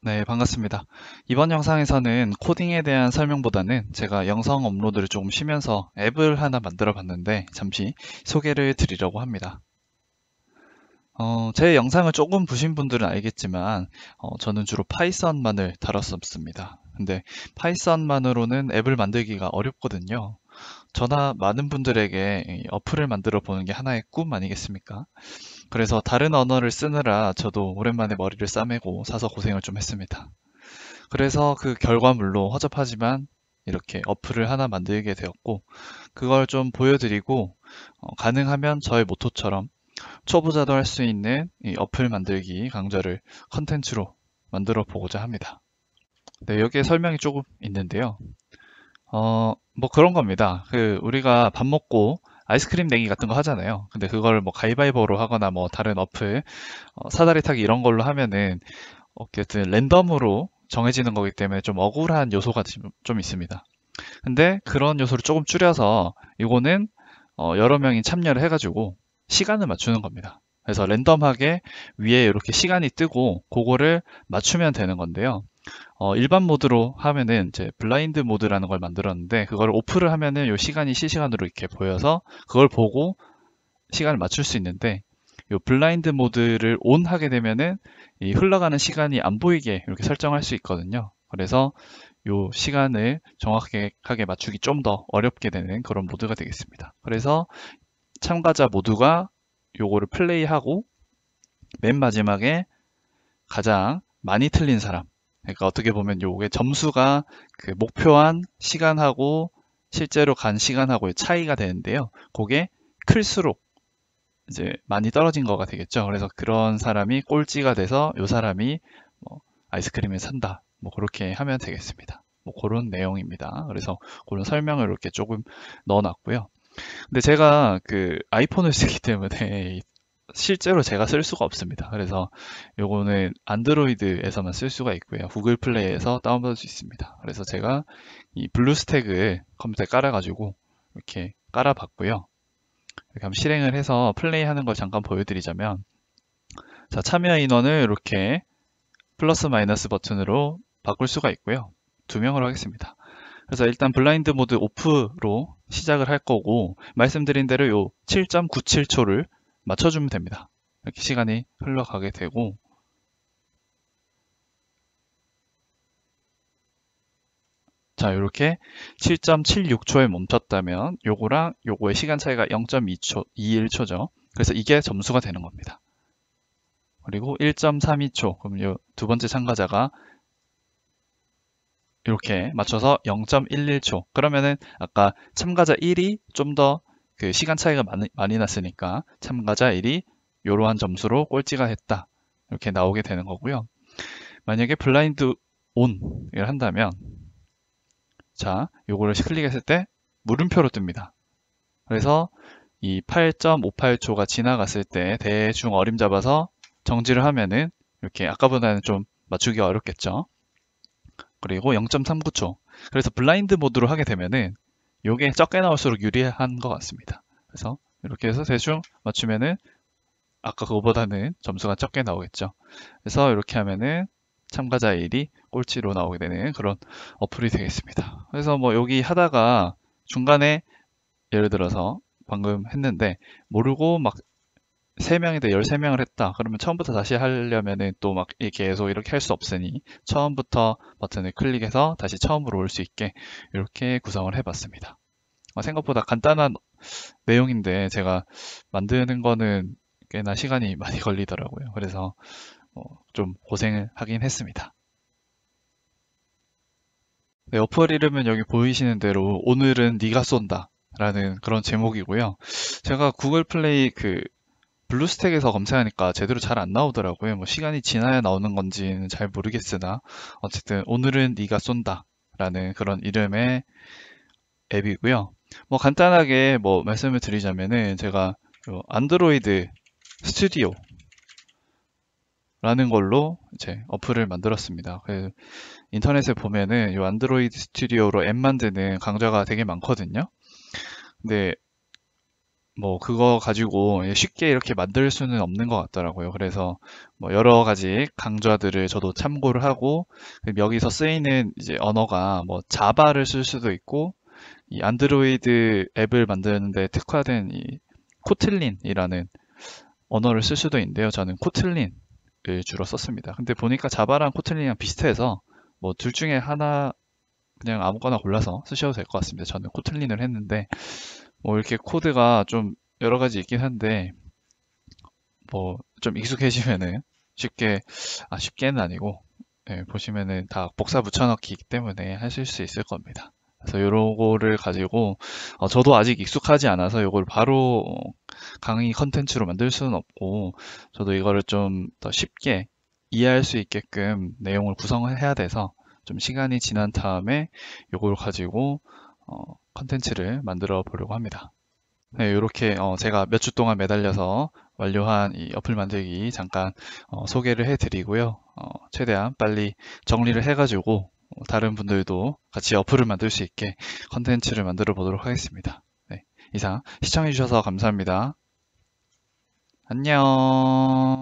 네, 반갑습니다. 이번 영상에서는 코딩에 대한 설명보다는 제가 영상 업로드를 조금 쉬면서 앱을 하나 만들어 봤는데 잠시 소개를 드리려고 합니다. 어, 제 영상을 조금 보신 분들은 알겠지만 어, 저는 주로 파이썬만을 다뤘었습니다. 근데 파이썬만으로는 앱을 만들기가 어렵거든요. 저나 많은 분들에게 어플을 만들어 보는 게 하나의 꿈 아니겠습니까? 그래서 다른 언어를 쓰느라 저도 오랜만에 머리를 싸매고 사서 고생을 좀 했습니다. 그래서 그 결과물로 허접하지만 이렇게 어플을 하나 만들게 되었고 그걸 좀 보여드리고 어, 가능하면 저의 모토처럼 초보자도 할 수 있는 이 어플 만들기 강좌를 컨텐츠로 만들어 보고자 합니다. 네, 여기에 설명이 조금 있는데요. 어, 뭐 그런 겁니다. 그 우리가 밥 먹고 아이스크림 냉이 같은 거 하잖아요. 근데 그걸 뭐 가위바위보로 하거나 뭐 다른 어플, 어, 사다리 타기 이런 걸로 하면은 어쨌든 랜덤으로 정해지는 거기 때문에 좀 억울한 요소가 좀 있습니다. 근데 그런 요소를 조금 줄여서 이거는 어, 여러 명이 참여를 해가지고 시간을 맞추는 겁니다. 그래서 랜덤하게 위에 이렇게 시간이 뜨고 그거를 맞추면 되는 건데요. 어, 일반 모드로 하면은 이제 블라인드 모드라는 걸 만들었는데 그걸 오프를 하면은 요 시간이 실시간으로 이렇게 보여서 그걸 보고 시간을 맞출 수 있는데 요 블라인드 모드를 온 하게 되면은 이 흘러가는 시간이 안 보이게 이렇게 설정할 수 있거든요. 그래서 요 시간을 정확하게 맞추기 좀 더 어렵게 되는 그런 모드가 되겠습니다. 그래서 참가자 모두가 요거를 플레이하고 맨 마지막에 가장 많이 틀린 사람 그러니까 어떻게 보면 요게 점수가 그 목표한 시간하고 실제로 간 시간하고의 차이가 되는데요. 그게 클수록 이제 많이 떨어진 거가 되겠죠. 그래서 그런 사람이 꼴찌가 돼서 요 사람이 뭐 아이스크림을 산다. 뭐 그렇게 하면 되겠습니다. 뭐 그런 내용입니다. 그래서 그런 설명을 이렇게 조금 넣어놨고요. 근데 제가 그 아이폰을 쓰기 때문에 실제로 제가 쓸 수가 없습니다. 그래서 요거는 안드로이드에서만 쓸 수가 있고요. 구글 플레이에서 다운받을 수 있습니다. 그래서 제가 이 블루스택을 컴퓨터에 깔아가지고 이렇게 깔아봤고요. 이렇게 한번 실행을 해서 플레이하는 걸 잠깐 보여드리자면 자 참여 인원을 이렇게 플러스 마이너스 버튼으로 바꿀 수가 있고요. 두 명으로 하겠습니다. 그래서 일단 블라인드 모드 오프로 시작을 할 거고 말씀드린 대로 요 7.97초를 맞춰주면 됩니다. 이렇게 시간이 흘러가게 되고 자 이렇게 7.76초에 멈췄다면 요거랑 요거의 시간 차이가 0.2초 21초죠 그래서 이게 점수가 되는 겁니다 그리고 1.32초 그럼 요 두 번째 참가자가 이렇게 맞춰서 0.11초 그러면은 아까 참가자 1이 좀더 그 시간 차이가 많이, 많이 났으니까 참가자 1이 이러한 점수로 꼴찌가 했다. 이렇게 나오게 되는 거고요. 만약에 블라인드 온을 한다면 자, 요거를 클릭했을 때 물음표로 뜹니다. 그래서 이 8.58초가 지나갔을 때대중 어림 잡아서 정지를 하면은 이렇게 아까보다는 좀 맞추기가 어렵겠죠. 그리고 0.39초. 그래서 블라인드 모드로 하게 되면은 요게 적게 나올수록 유리한 것 같습니다. 그래서 이렇게 해서 대충 맞추면은 아까 그거보다는 점수가 적게 나오겠죠. 그래서 이렇게 하면은 참가자 1이 꼴찌로 나오게 되는 그런 어플이 되겠습니다. 그래서 뭐 여기 하다가 중간에 예를 들어서 방금 했는데 모르고 막 3명인데 13명을 했다. 그러면 처음부터 다시 하려면은 또 막 계속 이렇게 할 수 없으니 처음부터 버튼을 클릭해서 다시 처음으로 올 수 있게 이렇게 구성을 해봤습니다. 아, 생각보다 간단한 내용인데 제가 만드는 거는 꽤나 시간이 많이 걸리더라고요. 그래서 어, 좀 고생을 하긴 했습니다. 네, 어플 이름은 여기 보이시는 대로 오늘은 니가 쏜다 라는 그런 제목이고요. 제가 구글 플레이 그 블루스택에서 검색하니까 제대로 잘 안 나오더라고요. 뭐 시간이 지나야 나오는 건지는 잘 모르겠으나 어쨌든 오늘은 네가 쏜다라는 그런 이름의 앱이고요. 뭐 간단하게 뭐 말씀을 드리자면은 제가 안드로이드 스튜디오 라는 걸로 이제 어플을 만들었습니다. 그래서 인터넷에 보면은 이 안드로이드 스튜디오로 앱 만드는 강좌가 되게 많거든요. 근데 뭐 그거 가지고 쉽게 이렇게 만들 수는 없는 것 같더라고요. 그래서 뭐 여러 가지 강좌들을 저도 참고를 하고 그 여기서 쓰이는 이제 언어가 뭐 자바를 쓸 수도 있고 이 안드로이드 앱을 만드는데 특화된 이 코틀린이라는 언어를 쓸 수도 있는데요. 저는 코틀린을 주로 썼습니다. 근데 보니까 자바랑 코틀린이랑 비슷해서 뭐 둘 중에 하나 그냥 아무거나 골라서 쓰셔도 될 것 같습니다. 저는 코틀린을 했는데 뭐 이렇게 코드가 좀 여러 가지 있긴 한데 뭐 좀 익숙해지면은 쉽게 아 쉽게는 아니고 네, 보시면은 다 복사 붙여넣기이기 때문에 하실 수 있을 겁니다. 그래서 요거를 가지고 어, 저도 아직 익숙하지 않아서 요걸 바로 강의 컨텐츠로 만들 수는 없고 저도 이거를 좀 더 쉽게 이해할 수 있게끔 내용을 구성을 해야 돼서 좀 시간이 지난 다음에 요걸 가지고 어, 컨텐츠를 만들어 보려고 합니다. 네, 이렇게 어, 제가 몇 주 동안 매달려서 완료한 이 어플 만들기 잠깐 어, 소개를 해드리고요. 어, 최대한 빨리 정리를 해가지고 어, 다른 분들도 같이 어플을 만들 수 있게 컨텐츠를 만들어 보도록 하겠습니다. 네, 이상 시청해주셔서 감사합니다. 안녕.